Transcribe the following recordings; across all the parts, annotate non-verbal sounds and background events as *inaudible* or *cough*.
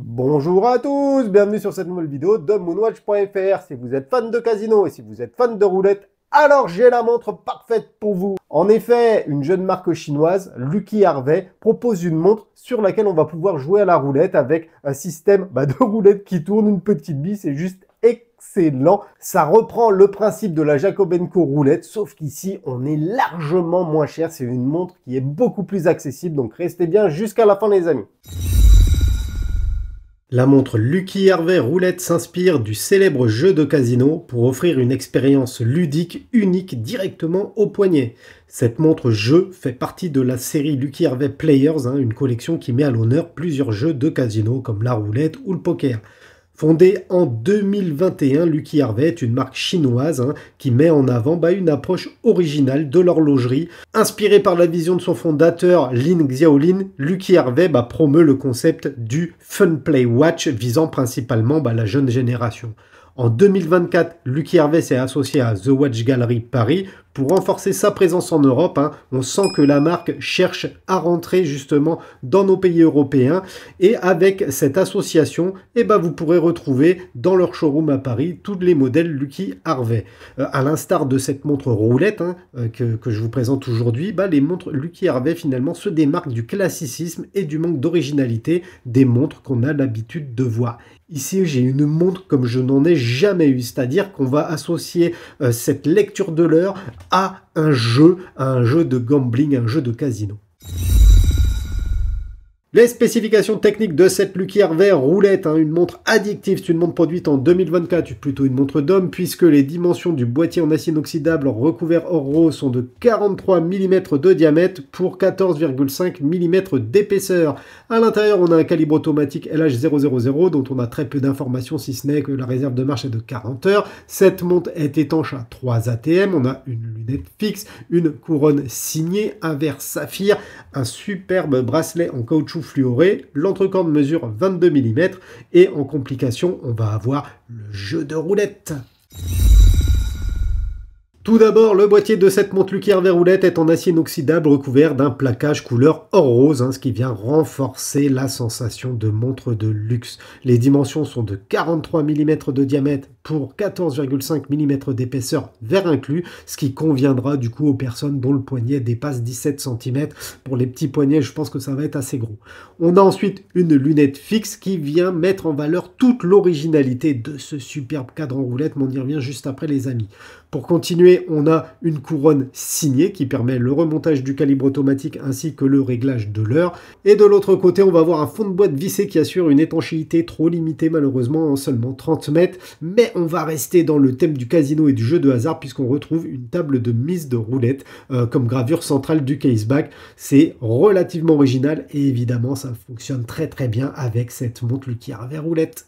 Bonjour à tous, bienvenue sur cette nouvelle vidéo de moonwatch.fr. Si vous êtes fan de casino et si vous êtes fan de roulette, alors j'ai la montre parfaite pour vous. En effet, une jeune marque chinoise, Lucky Harvey, propose une montre sur laquelle on va pouvoir jouer à la roulette avec un système bah, de roulette qui tourne, une petite bille, c'est juste excellent. Ça reprend le principe de la Jacobenko roulette, sauf qu'ici, on est largement moins cher. C'est une montre qui est beaucoup plus accessible, donc restez bien jusqu'à la fin les amis. La montre Lucky hervé Roulette s'inspire du célèbre jeu de casino pour offrir une expérience ludique unique directement au poignet. Cette montre jeu fait partie de la série Lucky hervé Players, hein, une collection qui met à l'honneur plusieurs jeux de casino comme la roulette ou le poker. Fondée en 2021, Lucky Harvey est une marque chinoise hein, qui met en avant bah, une approche originale de l'horlogerie. Inspirée par la vision de son fondateur Lin Xiaolin, Lucky Harvey bah, promeut le concept du Fun Play Watch visant principalement bah, la jeune génération. En 2024, Lucky Harvey s'est associé à The Watch Gallery Paris pour renforcer sa présence en Europe. Hein. On sent que la marque cherche à rentrer justement dans nos pays européens. Et avec cette association, eh ben, vous pourrez retrouver dans leur showroom à Paris tous les modèles Lucky Harvey. Euh, à l'instar de cette montre roulette hein, euh, que, que, je vous présente aujourd'hui, bah, les montres Lucky Harvey finalement se démarquent du classicisme et du manque d'originalité des montres qu'on a l'habitude de voir. Ici, j'ai une montre comme je n'en ai jamais jamais eu. C'est-à-dire qu'on va associer euh, cette lecture de l'heure à un jeu, à un jeu de gambling, un jeu de casino. Les spécifications techniques de cette Lucky vert roulette, hein, une montre addictive, c'est une montre produite en 2024, plutôt une montre d'homme, puisque les dimensions du boîtier en acier inoxydable recouvert or rose sont de 43 mm de diamètre pour 14,5 mm d'épaisseur. À l'intérieur, on a un calibre automatique LH000 dont on a très peu d'informations, si ce n'est que la réserve de marche est de 40 heures. Cette montre est étanche à 3 ATM, on a une lunette fixe, une couronne signée, un verre saphir, un superbe bracelet en caoutchouc fluoré, l'entrecorne mesure 22 mm et en complication, on va avoir le jeu de roulette. Tout d'abord, le boîtier de cette montre Luquière roulette est en acier inoxydable recouvert d'un plaquage couleur or rose, hein, ce qui vient renforcer la sensation de montre de luxe. Les dimensions sont de 43 mm de diamètre pour 14,5 mm d'épaisseur verre inclus, ce qui conviendra du coup aux personnes dont le poignet dépasse 17 cm. Pour les petits poignets, je pense que ça va être assez gros. On a ensuite une lunette fixe qui vient mettre en valeur toute l'originalité de ce superbe cadre en roulette, mais on y revient juste après les amis. Pour continuer, on a une couronne signée qui permet le remontage du calibre automatique ainsi que le réglage de l'heure. Et de l'autre côté, on va avoir un fond de boîte vissé qui assure une étanchéité trop limitée malheureusement en seulement 30 mètres, mais on va rester dans le thème du casino et du jeu de hasard puisqu'on retrouve une table de mise de roulette euh, comme gravure centrale du caseback. C'est relativement original et évidemment ça fonctionne très très bien avec cette montre Lucky Harvey roulette.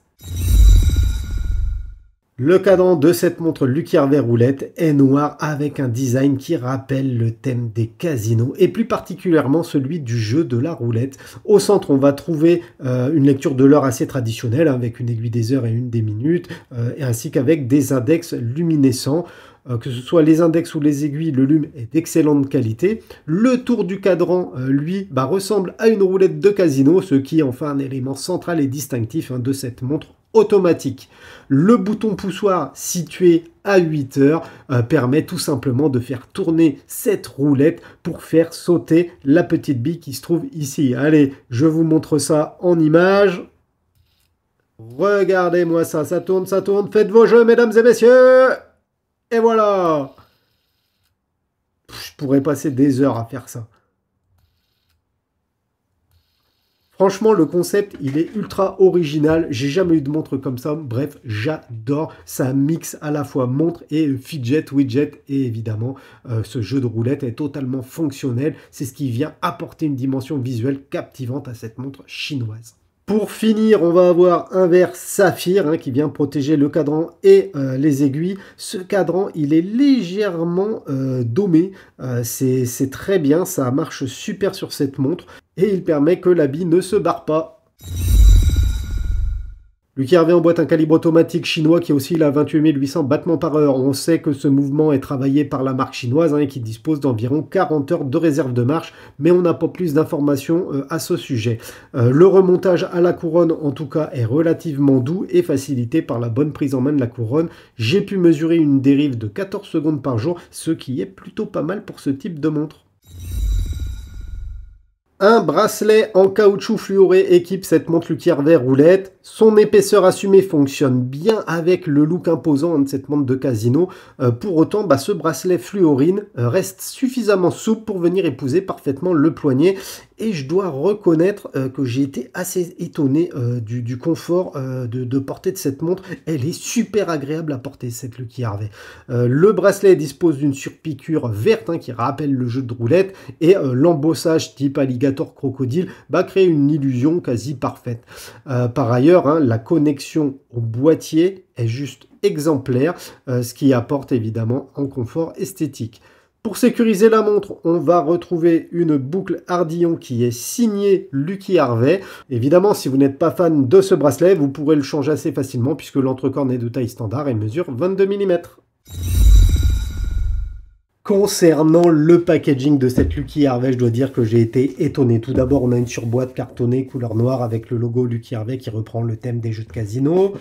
Le cadran de cette montre Lucky roulette est noir avec un design qui rappelle le thème des casinos et plus particulièrement celui du jeu de la roulette. Au centre, on va trouver euh, une lecture de l'heure assez traditionnelle hein, avec une aiguille des heures et une des minutes euh, et ainsi qu'avec des index luminescents. Euh, que ce soit les index ou les aiguilles, le lume est d'excellente qualité. Le tour du cadran, lui, bah, ressemble à une roulette de casino, ce qui est enfin un élément central et distinctif hein, de cette montre automatique. Le bouton poussoir situé à 8 heures euh, permet tout simplement de faire tourner cette roulette pour faire sauter la petite bille qui se trouve ici. Allez, je vous montre ça en image. Regardez-moi ça, ça tourne, ça tourne. Faites vos jeux, mesdames et messieurs. Et voilà. Je pourrais passer des heures à faire ça. Franchement, le concept, il est ultra original. J'ai jamais eu de montre comme ça. Bref, j'adore. Ça mixe à la fois montre et fidget, widget. Et évidemment, euh, ce jeu de roulette est totalement fonctionnel. C'est ce qui vient apporter une dimension visuelle captivante à cette montre chinoise. Pour finir, on va avoir un verre saphir hein, qui vient protéger le cadran et euh, les aiguilles. Ce cadran, il est légèrement euh, domé. c'est très bien, ça marche super sur cette montre et il permet que l'habit ne se barre pas. Lucky en emboîte un calibre automatique chinois qui oscille à 28 800 battements par heure. On sait que ce mouvement est travaillé par la marque chinoise hein, et qui dispose d'environ 40 heures de réserve de marche, mais on n'a pas plus d'informations euh, à ce sujet. Euh, le remontage à la couronne, en tout cas, est relativement doux et facilité par la bonne prise en main de la couronne. J'ai pu mesurer une dérive de 14 secondes par jour, ce qui est plutôt pas mal pour ce type de montre. Un bracelet en caoutchouc fluoré équipe cette montre luthière vert roulette. Son épaisseur assumée fonctionne bien avec le look imposant de cette montre de casino. Euh, pour autant, bah, ce bracelet fluorine euh, reste suffisamment souple pour venir épouser parfaitement le poignet. Et je dois reconnaître euh, que j'ai été assez étonné du, confort de, portée de cette montre. Elle est super agréable à porter, cette Lucky Harvey. le bracelet dispose d'une surpiqûre verte hein, qui rappelle le jeu de roulette. Et l'embossage type alligator crocodile va bah, créer une illusion quasi parfaite. par ailleurs, Hein, la connexion au boîtier est juste exemplaire, euh, ce qui apporte évidemment un confort esthétique. Pour sécuriser la montre, on va retrouver une boucle Ardillon qui est signée Lucky Harvey. Évidemment, si vous n'êtes pas fan de ce bracelet, vous pourrez le changer assez facilement puisque l'entrecorne est de taille standard et mesure 22 mm. Concernant le packaging de cette Lucky Harvey, je dois dire que j'ai été étonné. Tout d'abord, on a une surboîte cartonnée couleur noire avec le logo Lucky Harvey qui reprend le thème des jeux de casino.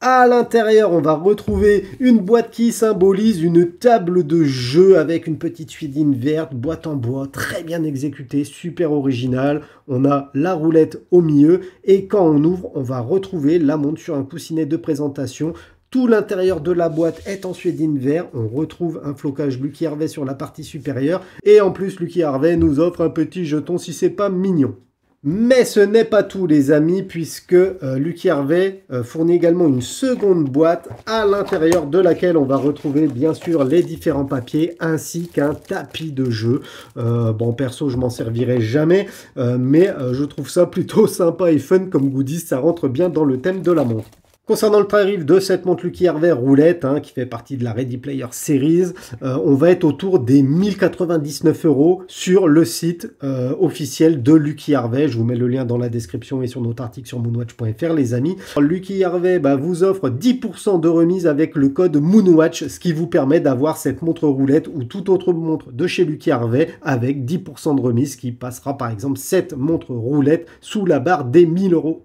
À l'intérieur, on va retrouver une boîte qui symbolise une table de jeu avec une petite suédine verte, boîte en bois, très bien exécutée, super originale. On a la roulette au milieu et quand on ouvre, on va retrouver la montre sur un coussinet de présentation tout l'intérieur de la boîte est en suédine vert. On retrouve un flocage Lucky Harvey sur la partie supérieure. Et en plus, Lucky Harvey nous offre un petit jeton si c'est pas mignon. Mais ce n'est pas tout les amis puisque euh, Lucky Harvey euh, fournit également une seconde boîte à l'intérieur de laquelle on va retrouver bien sûr les différents papiers ainsi qu'un tapis de jeu. Euh, bon perso je m'en servirai jamais mais je trouve ça plutôt *laughs* sympa et fun comme goodies, ça rentre bien dans le thème de la montre. Concernant le tarif de cette montre Lucky Harvey roulette, hein, qui fait partie de la Ready Player Series, euh, on va être autour des 1099 euros sur le site euh, officiel de Lucky Harvey, Je vous mets le lien dans la description et sur notre article sur moonwatch.fr, les amis. Lucky Harvey bah, vous offre 10% de remise avec le code Moonwatch, ce qui vous permet d'avoir cette montre roulette ou toute autre montre de chez Lucky Harvey avec 10% de remise, qui passera par exemple cette montre roulette sous la barre des 1000 euros.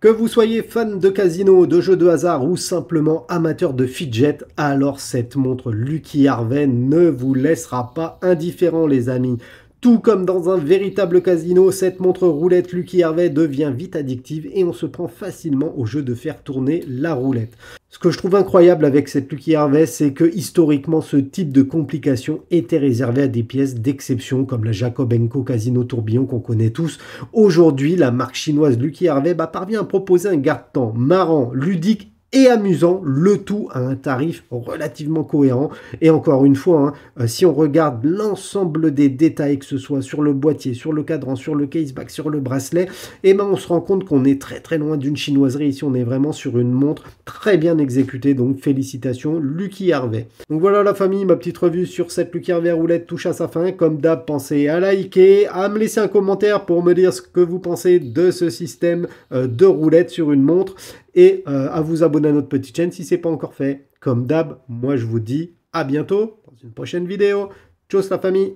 Que vous soyez fan de casino, de jeux de hasard ou simplement amateur de fidget, alors cette montre Lucky Harvey ne vous laissera pas indifférent les amis. Tout comme dans un véritable casino, cette montre roulette Lucky Harvey devient vite addictive et on se prend facilement au jeu de faire tourner la roulette. Ce que je trouve incroyable avec cette Lucky Harvey, c'est que historiquement, ce type de complication était réservé à des pièces d'exception comme la Jacob Co Casino Tourbillon qu'on connaît tous. Aujourd'hui, la marque chinoise Lucky Harvey bah, parvient à proposer un garde-temps marrant, ludique et amusant, le tout à un tarif relativement cohérent. Et encore une fois, hein, euh, si on regarde l'ensemble des détails, que ce soit sur le boîtier, sur le cadran, sur le caseback, sur le bracelet, et eh ben on se rend compte qu'on est très très loin d'une chinoiserie. Ici, on est vraiment sur une montre très bien exécutée. Donc félicitations, Lucky Harvey. Donc voilà la famille, ma petite revue sur cette Lucky Harvey roulette touche à sa fin. Comme d'hab, pensez à liker, à me laisser un commentaire pour me dire ce que vous pensez de ce système euh, de roulette sur une montre et euh, à vous abonner à notre petite chaîne si ce n'est pas encore fait. Comme d'hab, moi je vous dis à bientôt dans une prochaine vidéo. Tchuss la famille